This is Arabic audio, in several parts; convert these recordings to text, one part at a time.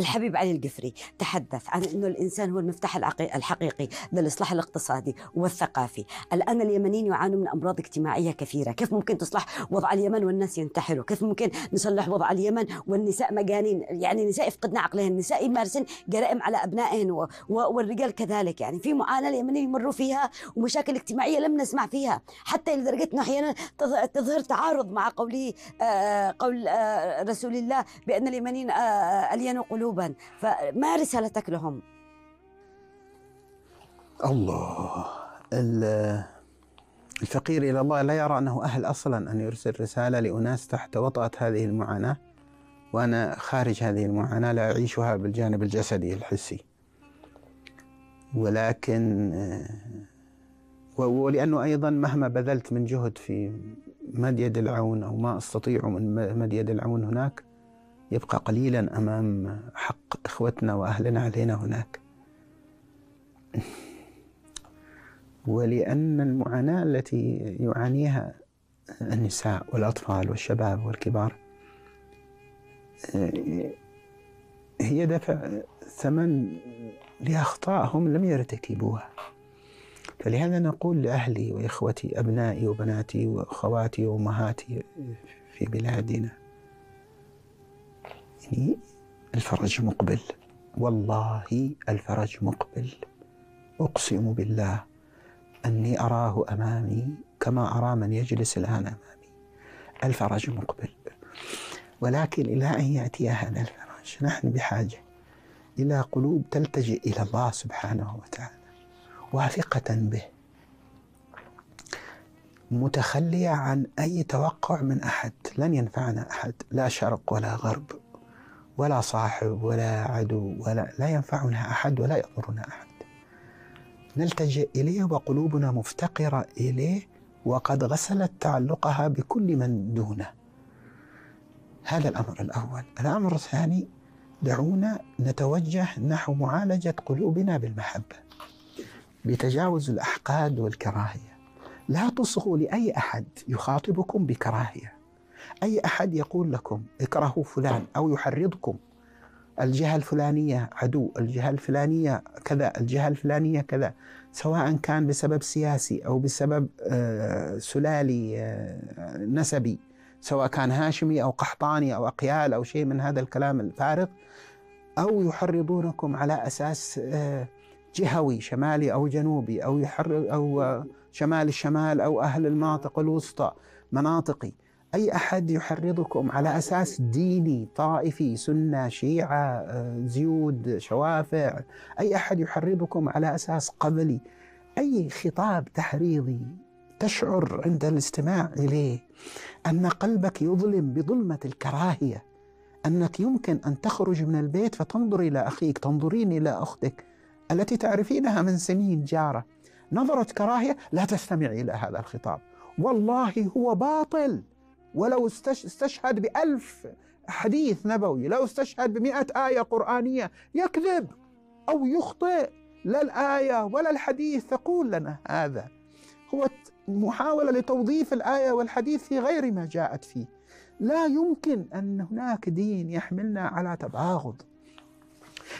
الحبيب علي القفري تحدث عن أنه الإنسان هو المفتاح الحقيقي للإصلاح الاقتصادي والثقافي الآن اليمنيين يعانون من أمراض اجتماعية كثيرة كيف ممكن تصلح وضع اليمن والناس ينتحروا كيف ممكن نصلح وضع اليمن والنساء مجانين يعني النساء يفقدن عقلهن النساء يمارسن جرائم على أبنائهن و... و... والرجال كذلك يعني في معاناة اليمنيين يمروا فيها ومشاكل اجتماعية لم نسمع فيها حتى لدرجة أنه أحيانا تظهر تعارض مع قوله آه قول آه رسول الله بأن اليمنيين آه, آه، ألينوا قلوبهم قلوبا فما رسالتك لهم الله الفقير إلى الله لا يرى أنه أهل أصلا أن يرسل رسالة لأناس تحت وطأة هذه المعاناة وأنا خارج هذه المعاناة لا أعيشها بالجانب الجسدي الحسي ولكن ولأنه أيضا مهما بذلت من جهد في مد يد العون أو ما أستطيع من مد يد العون هناك يبقى قليلا امام حق اخوتنا واهلنا علينا هناك ولان المعاناه التي يعانيها النساء والاطفال والشباب والكبار هي دفع ثمن لاخطائهم لم يرتكبوها فلهذا نقول لاهلي واخوتي ابنائي وبناتي واخواتي وامهاتي في بلادنا يعني الفرج مقبل والله الفرج مقبل اقسم بالله اني اراه امامي كما ارى من يجلس الان امامي الفرج مقبل ولكن الى ان ياتي هذا الفرج نحن بحاجه الى قلوب تلتجئ الى الله سبحانه وتعالى واثقه به متخليه عن اي توقع من احد لن ينفعنا احد لا شرق ولا غرب ولا صاحب ولا عدو ولا لا ينفعنا أحد ولا يضرنا أحد نلتجئ إليه وقلوبنا مفتقرة إليه وقد غسلت تعلقها بكل من دونه هذا الأمر الأول الأمر الثاني دعونا نتوجه نحو معالجة قلوبنا بالمحبة بتجاوز الأحقاد والكراهية لا تصغوا لأي أحد يخاطبكم بكراهية أي أحد يقول لكم اكرهوا فلان أو يحرضكم الجهة الفلانية عدو الجهة الفلانية كذا الجهة الفلانية كذا سواء كان بسبب سياسي أو بسبب آه، سلالي آه، نسبي سواء كان هاشمي أو قحطاني أو أقيال أو شيء من هذا الكلام الفارغ أو يحرضونكم على أساس آه، جهوي شمالي أو جنوبي أو يحرض أو شمال الشمال أو أهل المناطق الوسطى مناطقي أي أحد يحرضكم على أساس ديني طائفي سنة شيعة آه، زيود شوافع أي أحد يحرضكم على أساس قبلي أي خطاب تحريضي تشعر عند الاستماع إليه أن قلبك يظلم بظلمة الكراهية أنك يمكن أن تخرج من البيت فتنظر إلى أخيك تنظرين إلى أختك التي تعرفينها من سنين جارة نظرة كراهية لا تستمع إلى هذا الخطاب والله هو باطل ولو استشهد بألف حديث نبوي لو استشهد بمئة آية قرآنية يكذب أو يخطئ لا الآية ولا الحديث تقول لنا هذا هو محاولة لتوظيف الآية والحديث في غير ما جاءت فيه لا يمكن أن هناك دين يحملنا على تباغض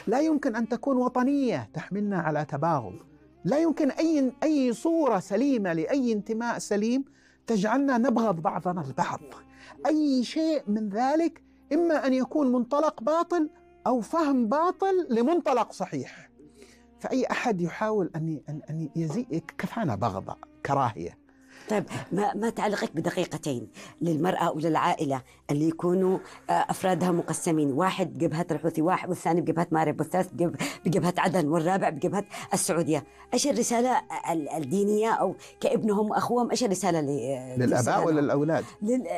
لا يمكن أن تكون وطنية تحملنا على تباغض لا يمكن أي أي صورة سليمة لأي انتماء سليم تجعلنا نبغض بعضنا البعض أي شيء من ذلك إما أن يكون منطلق باطل أو فهم باطل لمنطلق صحيح فأي أحد يحاول أن أن يزيء كفانا بغضة كراهية طيب ما, ما تعليقك بدقيقتين للمرأة وللعائلة اللي يكونوا آه، أفرادها مقسمين واحد جبهة الحوثي واحد والثاني بجبهة مارب والثالث بجبهة عدن والرابع بجبهة السعودية إيش الرسالة الدينية أو كابنهم وأخوهم إيش الرسالة آه، للأباء ولا للاولاد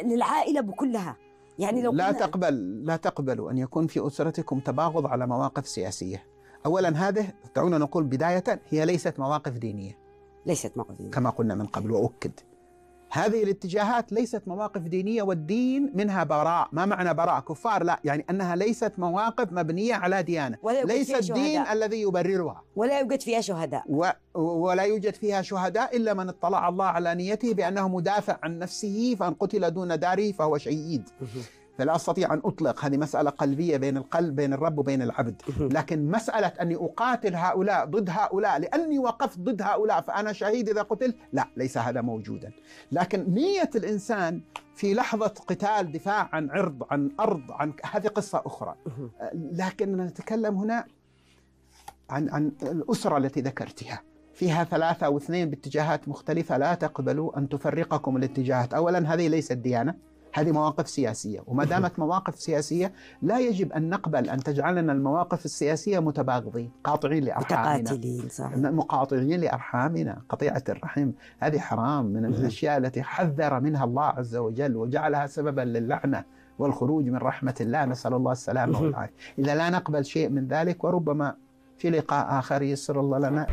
للعائلة بكلها يعني لو لا تقبل لا تقبلوا أن يكون في أسرتكم تباغض على مواقف سياسية أولا هذه دعونا نقول بداية هي ليست مواقف دينية ليست مواقف دينية كما قلنا من قبل وأكد هذه الاتجاهات ليست مواقف دينية والدين منها براء ما معنى براء كفار لا يعني أنها ليست مواقف مبنية على ديانة ولا ليس الدين الذي يبررها ولا يوجد فيها شهداء و ولا يوجد فيها شهداء إلا من اطلع الله على نيته بأنه مدافع عن نفسه فإن قتل دون داره فهو شهيد فلا استطيع ان اطلق هذه مساله قلبيه بين القلب بين الرب وبين العبد لكن مساله اني اقاتل هؤلاء ضد هؤلاء لاني وقفت ضد هؤلاء فانا شهيد اذا قتلت لا ليس هذا موجودا لكن نيه الانسان في لحظة قتال دفاع عن عرض عن أرض عن هذه قصة أخرى لكن نتكلم هنا عن عن الأسرة التي ذكرتها فيها ثلاثة أو اثنين باتجاهات مختلفة لا تقبلوا أن تفرقكم الاتجاهات أولا هذه ليست ديانة هذه مواقف سياسية وما دامت مواقف سياسية لا يجب أن نقبل أن تجعلنا المواقف السياسية متباغضين قاطعين لأرحامنا متقاتلين مقاطعين لأرحامنا قطيعة الرحم هذه حرام من الأشياء التي حذر منها الله عز وجل وجعلها سببا للعنة والخروج من رحمة الله نسأل الله السلامة والعافية إذا لا نقبل شيء من ذلك وربما في لقاء آخر يسر الله لنا